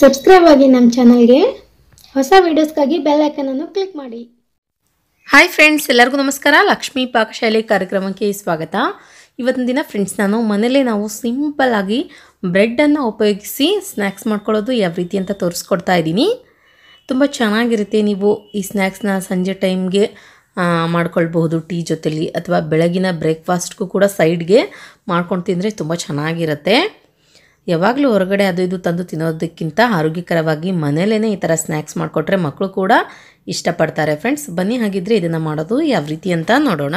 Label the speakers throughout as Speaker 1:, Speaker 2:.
Speaker 1: subscribe ಆಗಿ ನಮ್ಮ ಚಾನಲ್ಗೆ ಹೊಸ ವೀಡಿಯೋಸ್ಗಾಗಿ ಬೆಲ್ ಐಕನನ್ನು ಕ್ಲಿಕ್ ಮಾಡಿ ಹಾಯ್ ಫ್ರೆಂಡ್ಸ್ ಎಲ್ಲರಿಗೂ ನಮಸ್ಕಾರ ಲಕ್ಷ್ಮೀ ಪಾಕಶಾಲೆ ಕಾರ್ಯಕ್ರಮಕ್ಕೆ ಸ್ವಾಗತ ಇವತ್ತಿನ ದಿನ ಫ್ರೆಂಡ್ಸ್ ನಾನು ಮನೆಯಲ್ಲೇ ನಾವು ಸಿಂಪಲ್ಲಾಗಿ ಬ್ರೆಡ್ಡನ್ನು ಉಪಯೋಗಿಸಿ ಸ್ನ್ಯಾಕ್ಸ್ ಮಾಡ್ಕೊಳ್ಳೋದು ಯಾವ ರೀತಿ ಅಂತ ತೋರಿಸ್ಕೊಡ್ತಾ ಇದ್ದೀನಿ ತುಂಬ ಚೆನ್ನಾಗಿರುತ್ತೆ ನೀವು ಈ ಸ್ನ್ಯಾಕ್ಸ್ನ ಸಂಜೆ ಟೈಮ್ಗೆ ಮಾಡ್ಕೊಳ್ಬಹುದು ಟೀ ಜೊತೆಲಿ ಅಥವಾ ಬೆಳಗಿನ ಬ್ರೇಕ್ಫಾಸ್ಟ್ಗೂ ಕೂಡ ಸೈಡ್ಗೆ ಮಾಡ್ಕೊಂಡು ತಿಂದರೆ ತುಂಬ ಚೆನ್ನಾಗಿರುತ್ತೆ ಯಾವಾಗಲೂ ಹೊರಗಡೆ ಅದು ಇದು ತಂದು ತಿನ್ನೋದಕ್ಕಿಂತ ಆರೋಗ್ಯಕರವಾಗಿ ಮನೇಲೇ ಈ ಥರ ಸ್ನ್ಯಾಕ್ಸ್ ಮಾಡಿಕೊಟ್ರೆ ಮಕ್ಕಳು ಕೂಡ ಇಷ್ಟಪಡ್ತಾರೆ ಫ್ರೆಂಡ್ಸ್ ಬನ್ನಿ ಹಾಗಿದ್ರೆ ಇದನ್ನು ಮಾಡೋದು ಯಾವ ರೀತಿ ಅಂತ ನೋಡೋಣ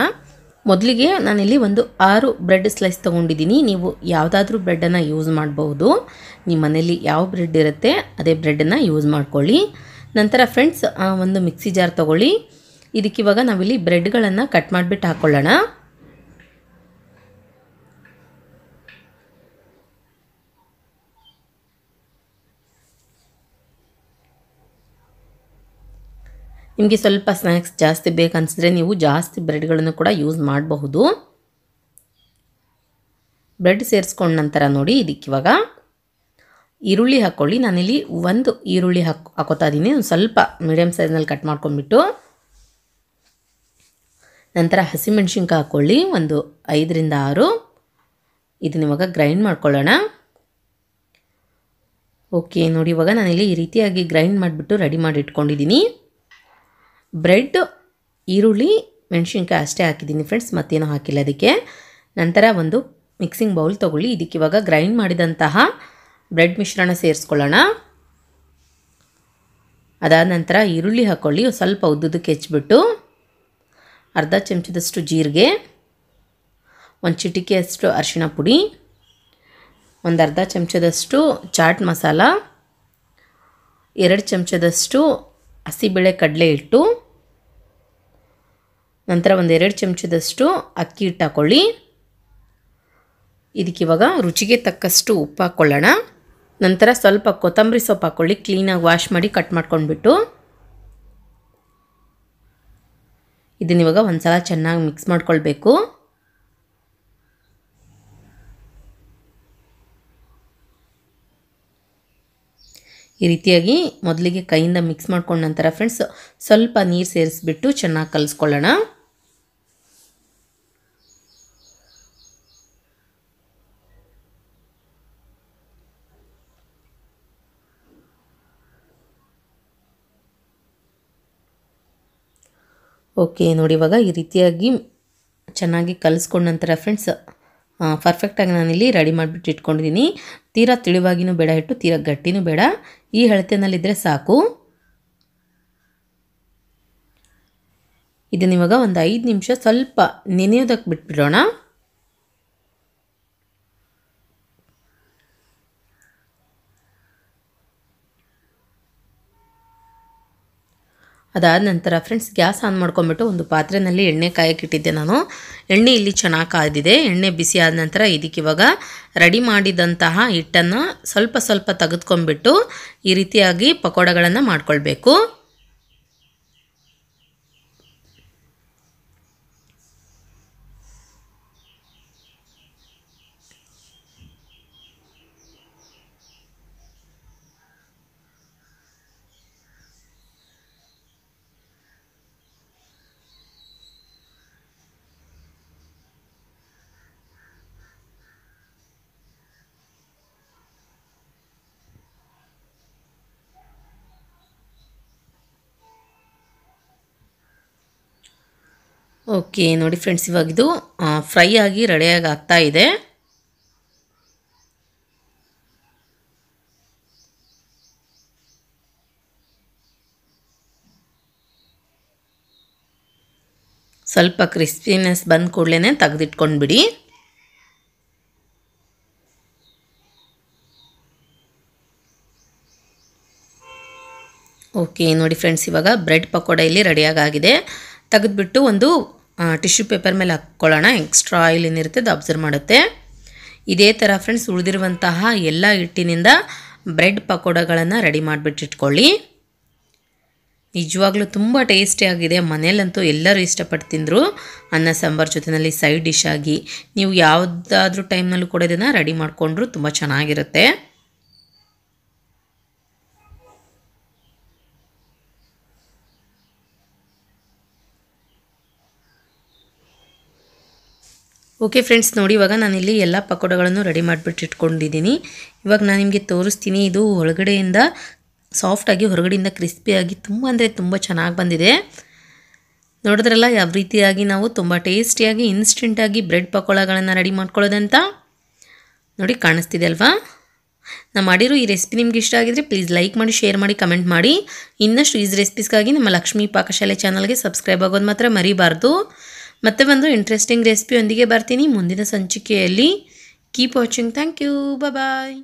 Speaker 1: ಮೊದಲಿಗೆ ನಾನಿಲ್ಲಿ ಒಂದು ಆರು ಬ್ರೆಡ್ ಸ್ಲೈಸ್ ತೊಗೊಂಡಿದ್ದೀನಿ ನೀವು ಯಾವುದಾದ್ರೂ ಬ್ರೆಡ್ಡನ್ನು ಯೂಸ್ ಮಾಡಬಹುದು ನಿಮ್ಮ ಮನೇಲಿ ಯಾವ ಬ್ರೆಡ್ ಇರುತ್ತೆ ಅದೇ ಬ್ರೆಡ್ಡನ್ನು ಯೂಸ್ ಮಾಡ್ಕೊಳ್ಳಿ ನಂತರ ಫ್ರೆಂಡ್ಸ್ ಒಂದು ಮಿಕ್ಸಿ ಜಾರ್ ತೊಗೊಳ್ಳಿ ಇದಕ್ಕಿವಾಗ ನಾವಿಲ್ಲಿ ಬ್ರೆಡ್ಗಳನ್ನು ಕಟ್ ಮಾಡಿಬಿಟ್ಟು ಹಾಕ್ಕೊಳ್ಳೋಣ ನಿಮಗೆ ಸ್ವಲ್ಪ ಸ್ನ್ಯಾಕ್ಸ್ ಜಾಸ್ತಿ ಬೇಕನ್ನಿಸಿದ್ರೆ ನೀವು ಜಾಸ್ತಿ ಬ್ರೆಡ್ಗಳನ್ನು ಕೂಡ ಯೂಸ್ ಮಾಡಬಹುದು ಬ್ರೆಡ್ ಸೇರಿಸ್ಕೊಂಡ ನಂತರ ನೋಡಿ ಇದಕ್ಕೆ ಇವಾಗ ಈರುಳ್ಳಿ ಹಾಕ್ಕೊಳ್ಳಿ ನಾನಿಲ್ಲಿ ಒಂದು ಈರುಳ್ಳಿ ಹಾಕ್ ಹಾಕೋತಾ ಇದ್ದೀನಿ ಒಂದು ಸ್ವಲ್ಪ ಮೀಡಿಯಮ್ ಸೈಜ್ನಲ್ಲಿ ಕಟ್ ಮಾಡ್ಕೊಂಡ್ಬಿಟ್ಟು ನಂತರ ಹಸಿಮೆಣ್ಸಿನ್ಕಾಯಿ ಹಾಕ್ಕೊಳ್ಳಿ ಒಂದು ಐದರಿಂದ ಆರು ಇದನ್ನ ಇವಾಗ ಗ್ರೈಂಡ್ ಮಾಡ್ಕೊಳ್ಳೋಣ ಓಕೆ ನೋಡಿ ಇವಾಗ ನಾನಿಲ್ಲಿ ಈ ರೀತಿಯಾಗಿ ಗ್ರೈಂಡ್ ಮಾಡಿಬಿಟ್ಟು ರೆಡಿ ಮಾಡಿ ಇಟ್ಕೊಂಡಿದ್ದೀನಿ ಬ್ರೆಡ್ ಈರುಳ್ಳಿ ಮೆಣಸಿನ್ಕಾಯಿ ಅಷ್ಟೇ ಹಾಕಿದ್ದೀನಿ ಫ್ರೆಂಡ್ಸ್ ಮತ್ತೇನೂ ಹಾಕಿಲ್ಲ ಅದಕ್ಕೆ ನಂತರ ಒಂದು ಮಿಕ್ಸಿಂಗ್ ಬೌಲ್ ತೊಗೊಳ್ಳಿ ಇದಕ್ಕೆ ಇವಾಗ ಗ್ರೈಂಡ್ ಮಾಡಿದಂತಹ ಬ್ರೆಡ್ ಮಿಶ್ರಣ ಸೇರಿಸ್ಕೊಳ್ಳೋಣ ಅದಾದ ನಂತರ ಈರುಳ್ಳಿ ಹಾಕ್ಕೊಳ್ಳಿ ಸ್ವಲ್ಪ ಉದ್ದುದಕ್ಕೆ ಹೆಚ್ಚಿಬಿಟ್ಟು ಅರ್ಧ ಚಮಚದಷ್ಟು ಜೀರಿಗೆ ಒಂದು ಚಿಟಿಕೆಯಷ್ಟು ಅರಿಶಿನ ಪುಡಿ ಒಂದು ಅರ್ಧ ಚಮಚದಷ್ಟು ಚಾಟ್ ಮಸಾಲ ಎರಡು ಚಮಚದಷ್ಟು ಹಸಿಬೇಳೆ ಕಡಲೆ ಹಿಟ್ಟು ನಂತರ ಒಂದೆರಡು ಚಮಚದಷ್ಟು ಅಕ್ಕಿ ಹಿಟ್ಟು ಹಾಕ್ಕೊಳ್ಳಿ ಇದಕ್ಕೆ ರುಚಿಗೆ ತಕ್ಕಷ್ಟು ಉಪ್ಪು ಹಾಕ್ಕೊಳ್ಳೋಣ ನಂತರ ಸ್ವಲ್ಪ ಕೊತ್ತಂಬರಿ ಸೊಪ್ಪು ಹಾಕ್ಕೊಳ್ಳಿ ಕ್ಲೀನಾಗಿ ವಾಶ್ ಮಾಡಿ ಕಟ್ ಮಾಡ್ಕೊಂಡ್ಬಿಟ್ಟು ಇದನ್ನಿವಾಗ ಒಂದು ಸಲ ಚೆನ್ನಾಗಿ ಮಿಕ್ಸ್ ಮಾಡ್ಕೊಳ್ಬೇಕು ಈ ರೀತಿಯಾಗಿ ಮೊದಲಿಗೆ ಕೈಯಿಂದ ಮಿಕ್ಸ್ ಮಾಡ್ಕೊಂಡ ನಂತರ ಫ್ರೆಂಡ್ಸ್ ಸ್ವಲ್ಪ ನೀರು ಸೇರಿಸ್ಬಿಟ್ಟು ಚೆನ್ನಾಗಿ ಕಲಿಸ್ಕೊಳ್ಳೋಣ ಓಕೆ ನೋಡಿ ಇವಾಗ ಈ ರೀತಿಯಾಗಿ ಚೆನ್ನಾಗಿ ಕಲಿಸ್ಕೊಂಡ ನಂತರ ಫ್ರೆಂಡ್ಸ್ ಪರ್ಫೆಕ್ಟಾಗಿ ನಾನಿಲ್ಲಿ ರೆಡಿ ಮಾಡಿಬಿಟ್ಟು ಇಟ್ಕೊಂಡಿದ್ದೀನಿ ತೀರಾ ತಿಳಿವಾಗಿನೂ ಬೇಡ ಇಟ್ಟು ತೀರಾ ಗಟ್ಟಿನೂ ಬೇಡ ಈ ಅಳತೆನಲ್ಲಿದ್ದರೆ ಸಾಕು ಇದನ್ನಿವಾಗ ಒಂದು ಐದು ನಿಮಿಷ ಸ್ವಲ್ಪ ನೆನೆಯೋದಕ್ಕೆ ಬಿಟ್ಬಿಡೋಣ ಅದಾದ ನಂತರ ಫ್ರೆಂಡ್ಸ್ ಗ್ಯಾಸ್ ಆನ್ ಮಾಡ್ಕೊಂಬಿಟ್ಟು ಒಂದು ಪಾತ್ರೆಯಲ್ಲಿ ಎಣ್ಣೆ ಕಾಯಕ್ಕಿಟ್ಟಿದ್ದೆ ನಾನು ಎಣ್ಣೆ ಇಲ್ಲಿ ಚೆನ್ನಾಗಿ ಕಾದಿದೆ ಎಣ್ಣೆ ಬಿಸಿ ಆದ ನಂತರ ಇದಕ್ಕೆ ಇವಾಗ ರೆಡಿ ಮಾಡಿದಂತಹ ಹಿಟ್ಟನ್ನು ಸ್ವಲ್ಪ ಸ್ವಲ್ಪ ತೆಗೆದುಕೊಂಡ್ಬಿಟ್ಟು ಈ ರೀತಿಯಾಗಿ ಪಕೋಡಗಳನ್ನು ಮಾಡ್ಕೊಳ್ಬೇಕು ಓಕೆ ನೋಡಿ ಫ್ರೆಂಡ್ಸ್ ಇವಾಗ ಇದು ಫ್ರೈ ಆಗಿ ರೆಡಿಯಾಗಿ ಆಗ್ತಾ ಇದೆ ಸ್ವಲ್ಪ ಕ್ರಿಸ್ಪಿನೆಸ್ ಬಂದ ಕೂಡಲೇ ತೆಗೆದಿಟ್ಕೊಂಡ್ಬಿಡಿ ಓಕೆ ನೋಡಿ ಫ್ರೆಂಡ್ಸ್ ಇವಾಗ ಬ್ರೆಡ್ ಪಕೋಡ ಇಲ್ಲಿ ರೆಡಿಯಾಗಾಗಿದೆ ತೆಗೆದ್ಬಿಟ್ಟು ಒಂದು ಟಿಶ್ಯೂ ಪೇಪರ್ ಮೇಲೆ ಹಾಕ್ಕೊಳ್ಳೋಣ ಎಕ್ಸ್ಟ್ರಾ ಆಯಿಲ್ ಏನಿರುತ್ತೆ ಅದು ಅಬ್ಸರ್ವ್ ಮಾಡುತ್ತೆ ಇದೇ ಥರ ಫ್ರೆಂಡ್ಸ್ ಉಳಿದಿರುವಂತಹ ಎಲ್ಲ ಹಿಟ್ಟಿನಿಂದ ಬ್ರೆಡ್ ಪಕೋಡಗಳನ್ನು ರೆಡಿ ಮಾಡಿಬಿಟ್ಟಿಟ್ಕೊಳ್ಳಿ ನಿಜವಾಗ್ಲೂ ತುಂಬ ಟೇಸ್ಟಿಯಾಗಿದೆ ಮನೆಯಲ್ಲಂತೂ ಎಲ್ಲರೂ ಇಷ್ಟಪಟ್ಟು ತಿಂದರು ಅನ್ನ ಸಾಂಬಾರ್ ಜೊತೆಯಲ್ಲಿ ಸೈಡ್ ಡಿಶ್ ಆಗಿ ನೀವು ಯಾವುದಾದ್ರೂ ಟೈಮ್ನಲ್ಲೂ ಕೂಡ ಇದನ್ನು ರೆಡಿ ಮಾಡಿಕೊಂಡ್ರು ತುಂಬ ಚೆನ್ನಾಗಿರುತ್ತೆ ಓಕೆ ಫ್ರೆಂಡ್ಸ್ ನೋಡಿ ಇವಾಗ ನಾನಿಲ್ಲಿ ಎಲ್ಲ ಪಕೋಡಗಳನ್ನು ರೆಡಿ ಮಾಡಿಬಿಟ್ಟು ಇಟ್ಕೊಂಡಿದ್ದೀನಿ ಇವಾಗ ನಾನು ನಿಮಗೆ ತೋರಿಸ್ತೀನಿ ಇದು ಒಳಗಡೆಯಿಂದ ಸಾಫ್ಟಾಗಿ ಹೊರಗಡೆಯಿಂದ ಕ್ರಿಸ್ಪಿಯಾಗಿ ತುಂಬ ಅಂದರೆ ತುಂಬ ಚೆನ್ನಾಗಿ ಬಂದಿದೆ ನೋಡಿದ್ರಲ್ಲ ಯಾವ ರೀತಿಯಾಗಿ ನಾವು ತುಂಬ ಟೇಸ್ಟಿಯಾಗಿ ಇನ್ಸ್ಟೆಂಟಾಗಿ ಬ್ರೆಡ್ ಪಕೋಡಗಳನ್ನು ರೆಡಿ ಮಾಡ್ಕೊಳ್ಳೋದಂತ ನೋಡಿ ಕಾಣಿಸ್ತಿದೆ ಅಲ್ವಾ ನಾನು ಮಾಡಿರೋ ಈ ರೆಸಿಪಿ ನಿಮ್ಗೆ ಇಷ್ಟ ಆಗಿದ್ರೆ ಪ್ಲೀಸ್ ಲೈಕ್ ಮಾಡಿ ಶೇರ್ ಮಾಡಿ ಕಮೆಂಟ್ ಮಾಡಿ ಇನ್ನಷ್ಟು ಈಸ್ ರೆಸಿಪೀಸ್ಗಾಗಿ ನಮ್ಮ ಲಕ್ಷ್ಮೀ ಪಾಕಶಾಲೆ ಚಾನಲ್ಗೆ ಸಬ್ಸ್ಕ್ರೈಬ್ ಆಗೋದು ಮಾತ್ರ ಮರಿಬಾರ್ದು ಮತ್ತೆ ಒಂದು ಇಂಟ್ರೆಸ್ಟಿಂಗ್ ರೆಸಿಪಿಯೊಂದಿಗೆ ಬರ್ತೀನಿ ಮುಂದಿನ ಸಂಚಿಕೆಯಲ್ಲಿ keep watching thank you bye